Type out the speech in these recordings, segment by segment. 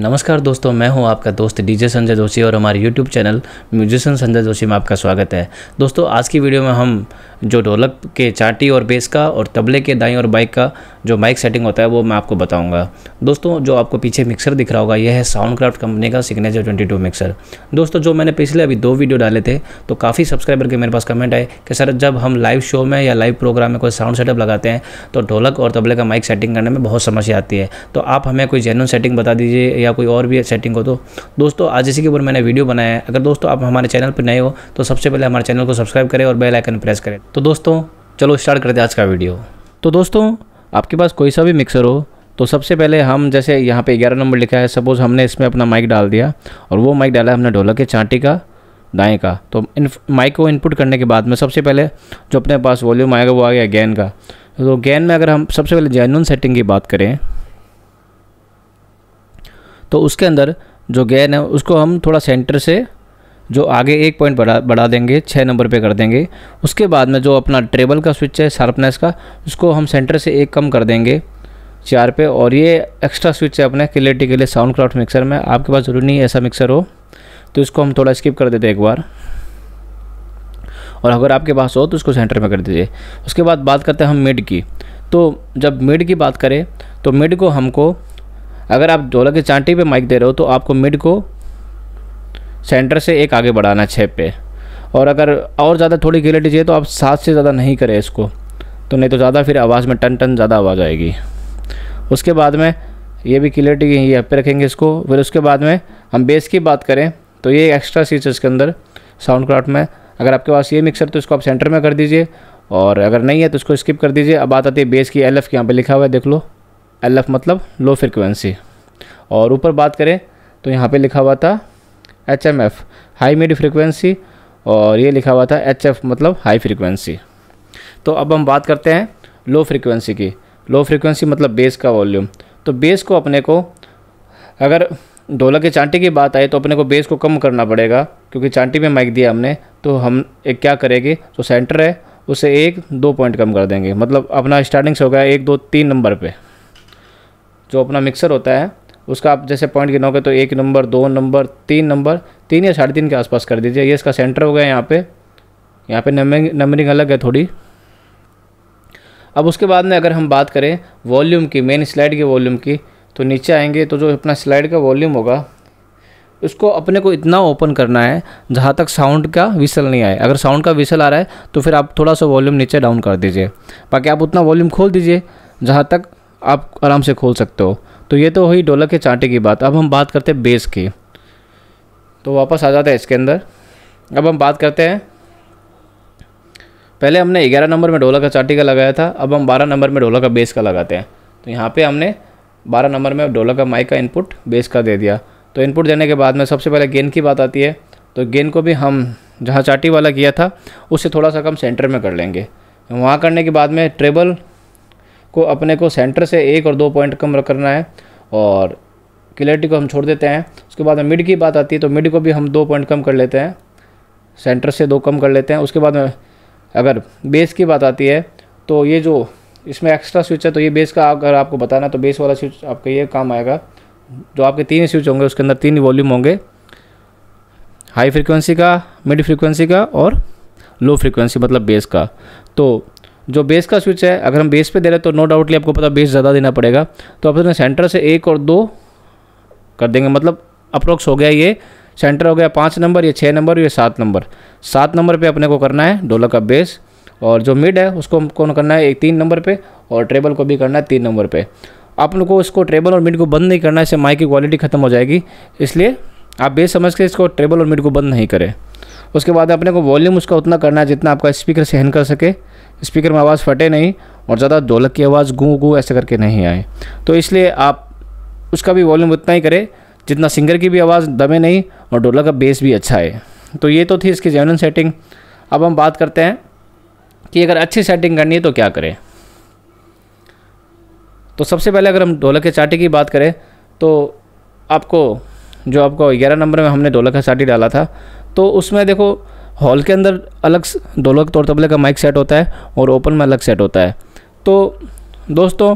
नमस्कार दोस्तों मैं हूं आपका दोस्त डीजे संजय जोशी और हमारे YouTube channel musician Sanjay Joshi में आपका स्वागत है दोस्तों आज की वीडियो में हम जो ढोलक के चाटी और बेस का और तबले के दाई और बाइक का जो माइक सेटिंग होता है वो मैं आपको बताऊंगा दोस्तों जो आपको पीछे मिक्सर दिख रहा होगा यह है साउंड क्राफ्ट कंपनी का सिग्नेचर 22 मिक्सर दोस्तों जो मैंने पिछले अभी दो वीडियो डाले थे तो काफ़ी सब्सक्राइबर के मेरे पास कमेंट आए कि सर जब हम लाइव शो में या लाइव प्रोग्राम में कोई साउंड सेटअप लगाते हैं तो ढोलक और तबले का माइक सेटिंग करने में बहुत समस्या आती है तो आप हमें कोई जेनुअन सेटिंग बता दीजिए या कोई और भी सेटिंग हो तो दोस्तों आज इसी के ऊपर मैंने वीडियो बनाया है अगर दोस्तों आप हमारे चैनल पर नए हो तो सबसे पहले हमारे चैनल को सब्सक्राइब करें और बेल आइकन प्रेस करें तो दोस्तों चलो स्टार्ट करते हैं आज का वीडियो तो दोस्तों आपके पास कोई सा भी मिक्सर हो तो सबसे पहले हम जैसे यहाँ पे 11 नंबर लिखा है सपोज़ हमने इसमें अपना माइक डाल दिया और वो माइक डाला हमने ढोलक के चांटी का दाएँ का तो इन माइक को इनपुट करने के बाद में सबसे पहले जो अपने पास वॉल्यूम आएगा वो आ गया गैन का तो गैन में अगर हम सबसे पहले जैनून सेटिंग की बात करें तो उसके अंदर जो गैन है उसको हम थोड़ा सेंटर से जो आगे एक पॉइंट बढ़ा बढ़ा देंगे छः नंबर पे कर देंगे उसके बाद में जो अपना ट्रेबल का स्विच है शार्पनेस का उसको हम सेंटर से एक कम कर देंगे चार पे और ये एक्स्ट्रा स्विच है अपने क्लियरिटी के लिए साउंड क्राफ्ट मिक्सर में आपके पास ज़रूरी नहीं ऐसा मिक्सर हो तो इसको हम थोड़ा स्किप कर देते एक बार और अगर आपके पास हो तो उसको सेंटर में कर दीजिए उसके बाद बात करते हैं हम मिड की तो जब मिड की बात करें तो मिड को हमको अगर आप ढोलक के चांटी पे माइक दे रहे हो तो आपको मिड को सेंटर से एक आगे बढ़ाना छः पे और अगर और ज़्यादा थोड़ी क्लियरिटी चाहिए तो आप सात से ज़्यादा नहीं करें इसको तो नहीं तो ज़्यादा फिर आवाज़ में टन टन ज़्यादा आवाज़ आएगी उसके बाद में ये भी क्लियरिटी यहाँ पे रखेंगे इसको फिर उसके बाद में हम बेस की बात करें तो ये एक्स्ट्रा चीज़ है इसके अंदर साउंड क्राफ्ट में अगर आपके पास ये मिक्सर तो इसको आप सेंटर में कर दीजिए और अगर नहीं है तो इसको स्किप कर दीजिए अब बात आती है बेस की एल एफ़ यहाँ पर लिखा हुआ है देख लो एल एफ़ मतलब लो फ्रिक्वेंसी और ऊपर बात करें तो यहाँ पर लिखा हुआ था H M F high mid frequency और ये लिखा हुआ था एच एफ मतलब हाई फ्रिक्वेंसी तो अब हम बात करते हैं लो फ्रिक्वेंसी की लो फ्रिक्वेंसी मतलब बेस का वॉल्यूम तो बेस को अपने को अगर ढोलक के चांटी की बात आई तो अपने को बेस को कम करना पड़ेगा क्योंकि चांटी में माइक दिया हमने तो हम एक क्या करेंगे जो सेंटर है उसे एक दो पॉइंट कम कर देंगे मतलब अपना स्टार्टिंग से हो गया एक दो तीन नंबर पे जो अपना मिक्सर होता है उसका आप जैसे पॉइंट गिनोगे तो एक नंबर दो नंबर तीन नंबर तीन या साढ़े तीन के आसपास कर दीजिए ये इसका सेंटर हो गया यहाँ पे यहाँ पे नंबरिंग नंबरिंग अलग है थोड़ी अब उसके बाद में अगर हम बात करें वॉल्यूम की मेन स्लाइड के वॉल्यूम की तो नीचे आएंगे तो जो अपना स्लाइड का वॉल्यूम होगा उसको अपने को इतना ओपन करना है जहाँ तक साउंड का विसल नहीं आए अगर साउंड का विसल आ रहा है तो फिर आप थोड़ा सा वॉल्यूम नीचे डाउन कर दीजिए बाकी आप उतना वॉल्यूम खोल दीजिए जहाँ तक आप आराम से खोल सकते हो तो ये तो हुई डॉलर के चांटे की बात अब हम बात करते हैं बेस की तो वापस आ जाते हैं इसके अंदर अब हम बात करते हैं पहले हमने ग्यारह नंबर में डोला का चाटी का लगाया था अब हम बारह नंबर में डोला का बेस का लगाते हैं तो यहाँ पे हमने बारह नंबर में डोला का माइक का इनपुट बेस का दे दिया तो इनपुट देने के बाद में सबसे पहले गेंद की बात आती है तो गेंद को भी हम जहाँ चाटी वाला किया था उससे थोड़ा सा कम सेंटर में कर लेंगे वहाँ करने के बाद में ट्रेबल को अपने को सेंटर से एक और दो पॉइंट कम करना है और क्लैरिटी को हम छोड़ देते हैं उसके बाद में मिड की बात आती है तो मिड को भी हम दो पॉइंट कम कर लेते हैं सेंटर से दो कम कर लेते हैं उसके बाद में अगर बेस की बात आती है तो ये जो इसमें एक्स्ट्रा स्विच है तो ये बेस का अगर आपको बताना तो बेस वाला स्विच आपका ये काम आएगा जो आपके तीन स्विच होंगे उसके अंदर तीन वॉल्यूम होंगे हाई फ्रिक्वेंसी का मिड फ्रिक्वेंसी का और लो फ्रिक्वेंसी मतलब बेस का तो जो बेस का स्विच है अगर हम बेस पे दे रहे तो नो डाउटली आपको पता बेस ज़्यादा देना पड़ेगा तो अपने सेंटर से एक और दो कर देंगे मतलब अप्रोक्स हो गया ये सेंटर हो गया पाँच नंबर या छः नंबर या सात नंबर सात नंबर पे अपने को करना है डोला का बेस और जो मिड है उसको कौन करना है एक तीन नंबर पर और ट्रेबल को भी करना है तीन नंबर पर अपन को इसको ट्रेबल और मिड को बंद नहीं करना है इससे माइक की क्वालिटी ख़त्म हो जाएगी इसलिए आप बेस समझ के इसको ट्रेबल और मिड को बंद नहीं करें उसके बाद अपने को वॉल्यूम उसका उतना करना है जितना आपका स्पीकर सहन कर सके स्पीकर में आवाज़ फटे नहीं और ज़्यादा ढोलक की आवाज़ गू गू ऐसे करके नहीं आए तो इसलिए आप उसका भी वॉल्यूम उतना ही करें जितना सिंगर की भी आवाज़ दबे नहीं और ढोलक का बेस भी अच्छा है तो ये तो थी इसकी जेनन सेटिंग अब हम बात करते हैं कि अगर अच्छी सेटिंग करनी है तो क्या करें तो सबसे पहले अगर हम ढोलक के चाटे की बात करें तो आपको जो आपको ग्यारह नंबर में हमने ढोलक का चाटी डाला था तो उसमें देखो हॉल के अंदर अलग ढोलक तौर तबले का माइक सेट होता है और ओपन में अलग सेट होता है तो दोस्तों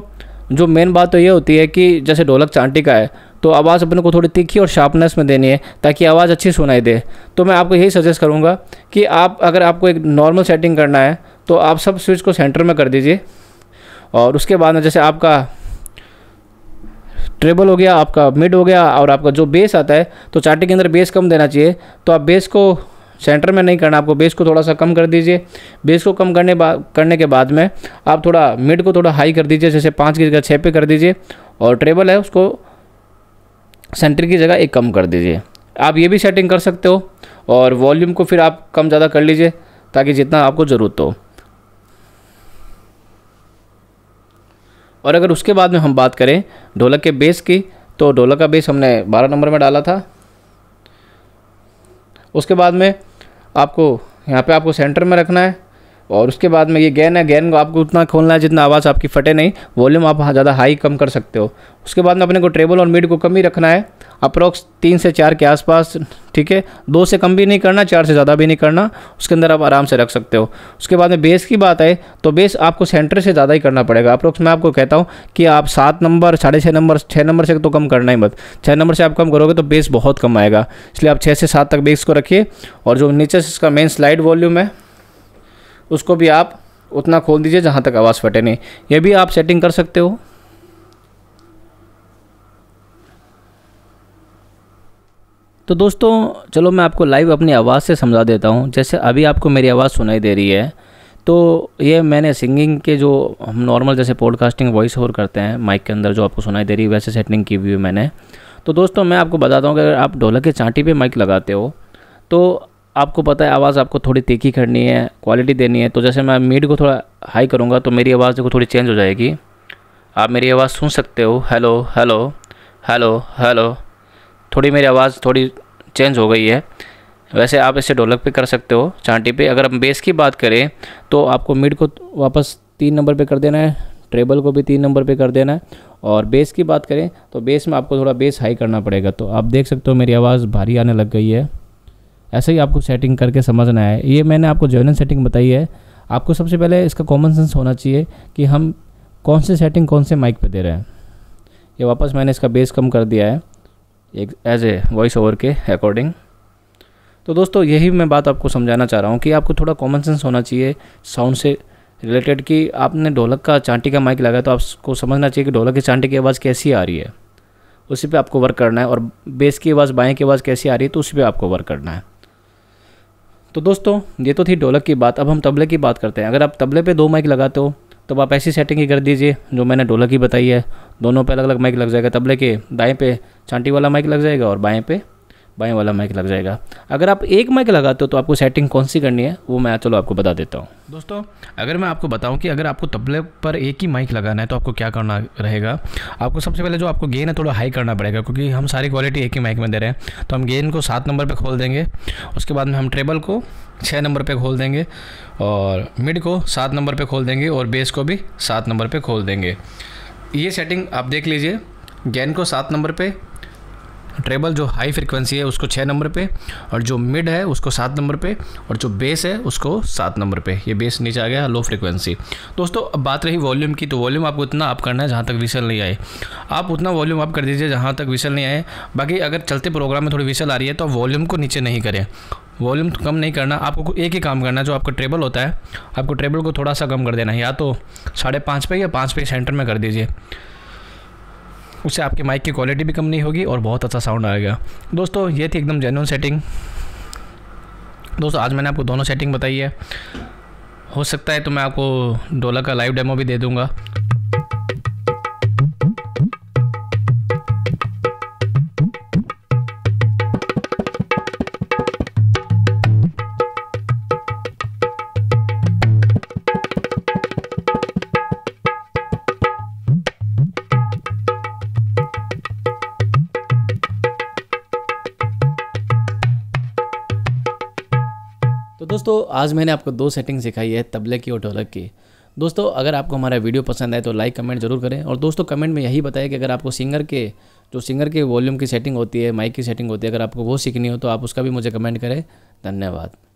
जो मेन बात तो ये होती है कि जैसे ढोलक चांटी का है तो आवाज़ अपने को थोड़ी तीखी और शार्पनेस में देनी है ताकि आवाज़ अच्छी सुनाई दे तो मैं आपको यही सजेस्ट करूँगा कि आप अगर आपको एक नॉर्मल सेटिंग करना है तो आप सब स्विच को सेंटर में कर दीजिए और उसके बाद में जैसे आपका ट्रेबल हो गया आपका मिड हो गया और आपका जो बेस आता है तो चांटी के अंदर बेस कम देना चाहिए तो आप बेस को सेंटर में नहीं करना आपको बेस को थोड़ा सा कम कर दीजिए बेस को कम करने करने के बाद में आप थोड़ा मिड को थोड़ा हाई कर दीजिए जैसे पाँच की जगह छः पे कर दीजिए और ट्रेबल है उसको सेंटर की जगह एक कम कर दीजिए आप ये भी सेटिंग कर सकते हो और वॉल्यूम को फिर आप कम ज़्यादा कर लीजिए ताकि जितना आपको ज़रूरत हो और अगर उसके बाद में हम बात करें ढोलक के बेस की तो ढोलक का बेस हमने बारह नंबर में डाला था उसके बाद में आपको यहाँ पे आपको सेंटर में रखना है और उसके बाद में ये गैन है गैन को आपको उतना खोलना है जितना आवाज़ आपकी फटे नहीं वॉल्यूम आप हाँ ज़्यादा हाई कम कर सकते हो उसके बाद में अपने को ट्रेबल और मिड को कम ही रखना है अप्रोक्स तीन से चार के आसपास ठीक है दो से कम भी नहीं करना चार से ज़्यादा भी नहीं करना उसके अंदर आप आराम से रख सकते हो उसके बाद में बेस की बात है तो बेस आपको सेंटर से ज़्यादा ही करना पड़ेगा अप्रोक्स मैं आपको कहता हूँ कि आप सात नंबर साढ़े छः नंबर छः नंबर से तो कम करना ही मत छः नंबर से आप कम करोगे तो बेस बहुत कम आएगा इसलिए आप छः से सात तक बेस को रखिए और जो नीचे से इसका मेन स्लाइड वॉल्यूम है उसको भी आप उतना खोल दीजिए जहाँ तक आवाज़ फटे नहीं ये भी आप सेटिंग कर सकते हो तो दोस्तों चलो मैं आपको लाइव अपनी आवाज़ से समझा देता हूँ जैसे अभी आपको मेरी आवाज़ सुनाई दे रही है तो ये मैंने सिंगिंग के जो हम नॉर्मल जैसे पॉडकास्टिंग वॉइस ओवर करते हैं माइक के अंदर जो आपको सुनाई दे रही है वैसे सेटिंग की हुई मैंने तो दोस्तों मैं आपको बताता हूँ कि अगर आप ढोलक के चांटी पे माइक लगाते हो तो आपको पता है आवाज़ आपको थोड़ी तीखी करनी है क्वालिटी देनी है तो जैसे मैं मीड को थोड़ा हाई करूँगा तो मेरी आवाज़ देखो थोड़ी चेंज हो जाएगी आप मेरी आवाज़ सुन सकते हो हेलो हेलो हेलो हेलो थोड़ी मेरी आवाज़ थोड़ी चेंज हो गई है वैसे आप इसे ढोलक पे कर सकते हो चांटी पे अगर हम बेस की बात करें तो आपको मिड को वापस तीन नंबर पे कर देना है ट्रेबल को भी तीन नंबर पे कर देना है और बेस की बात करें तो बेस में आपको थोड़ा बेस हाई करना पड़ेगा तो आप देख सकते हो मेरी आवाज़ भारी आने लग गई है ऐसे ही आपको सेटिंग करके समझना है ये मैंने आपको जर्नल सेटिंग बताई है आपको सबसे पहले इसका कॉमन सेंस होना चाहिए कि हम कौन से सेटिंग कौन से माइक पे दे रहे हैं ये वापस मैंने इसका बेस कम कर दिया है एक एज ए वॉइस ओवर के अकॉर्डिंग तो दोस्तों यही मैं बात आपको समझाना चाह रहा हूँ कि आपको थोड़ा कॉमन सेंस होना चाहिए साउंड से रिलेटेड कि आपने ढोलक का चांटी का माइक लगाया तो आपको समझना चाहिए कि ढोलक की चांटी की आवाज़ कैसी आ रही है उसी पे आपको वर्क करना है और बेस की आवाज़ बाएँ की आवाज़ कैसी आ रही है तो उसी पे आपको वर्क करना है तो दोस्तों ये तो थी ढोलक की बात अब हम तबले की बात करते हैं अगर आप तबले पे दो माइक लगाते हो तो आप ऐसी सेटिंग ही कर दीजिए जो मैंने ढोलक ही बताई है दोनों पे अलग अलग माइक लग जाएगा तबले के दाएं पे चांटी वाला माइक लग जाएगा और बाएं पे बाएँ वाला माइक लग जाएगा अगर आप एक माइक लगाते हो तो आपको सेटिंग कौन सी करनी है वो मैं चलो आपको बता देता हूँ दोस्तों अगर मैं आपको बताऊँ कि अगर आपको तबले पर एक ही माइक लगाना है तो आपको क्या करना रहेगा आपको सबसे पहले जो आपको गेन है थोड़ा हाई करना पड़ेगा क्योंकि हम सारी क्वालिटी एक ही माइक में दे रहे हैं तो हम गेन को सात नंबर पर खोल देंगे उसके बाद में हम ट्रेबल को छः नंबर पर खोल देंगे और मिड को सात नंबर पर खोल देंगे और बेस को भी सात नंबर पर खोल देंगे ये सेटिंग आप देख लीजिए गेन को सात नंबर पर ट्रेबल जो हाई फ्रिक्वेंसी है उसको छः नंबर पे और जो मिड है उसको सात नंबर पे और जो बेस है उसको सात नंबर पे ये बेस नीचे आ गया लो फ्रिक्वेंसी दोस्तों अब बात रही वॉल्यूम की तो वॉल्यूम आपको इतना आप करना है जहाँ तक विसल नहीं आए आप उतना वॉल्यूम आप कर दीजिए जहाँ तक विसल नहीं आए बाकी अगर चलते प्रोग्राम में थोड़ी विसल आ रही है तो वॉल्यूम को नीचे नहीं करें वॉल्यूम तो कम नहीं करना आपको एक ही काम करना है जो आपका ट्रेबल होता है आपको ट्रेबल को थोड़ा सा कम कर देना है या तो साढ़े पाँच पे या पाँच पे सेंटर में कर दीजिए उससे आपके माइक की क्वालिटी भी कम नहीं होगी और बहुत अच्छा साउंड आएगा दोस्तों ये थी एकदम जेनुअन सेटिंग दोस्तों आज मैंने आपको दोनों सेटिंग बताई है हो सकता है तो मैं आपको डोला का लाइव डेमो भी दे दूँगा तो दोस्तों आज मैंने आपको दो सेटिंग सिखाई है तबले की और ढोलक की दोस्तों अगर आपको हमारा वीडियो पसंद आए तो लाइक कमेंट जरूर करें और दोस्तों कमेंट में यही बताएं कि अगर आपको सिंगर के जो सिंगर के वॉल्यूम की सेटिंग होती है माइक की सेटिंग होती है अगर आपको वो सीखनी हो तो आप उसका भी मुझे कमेंट करें धन्यवाद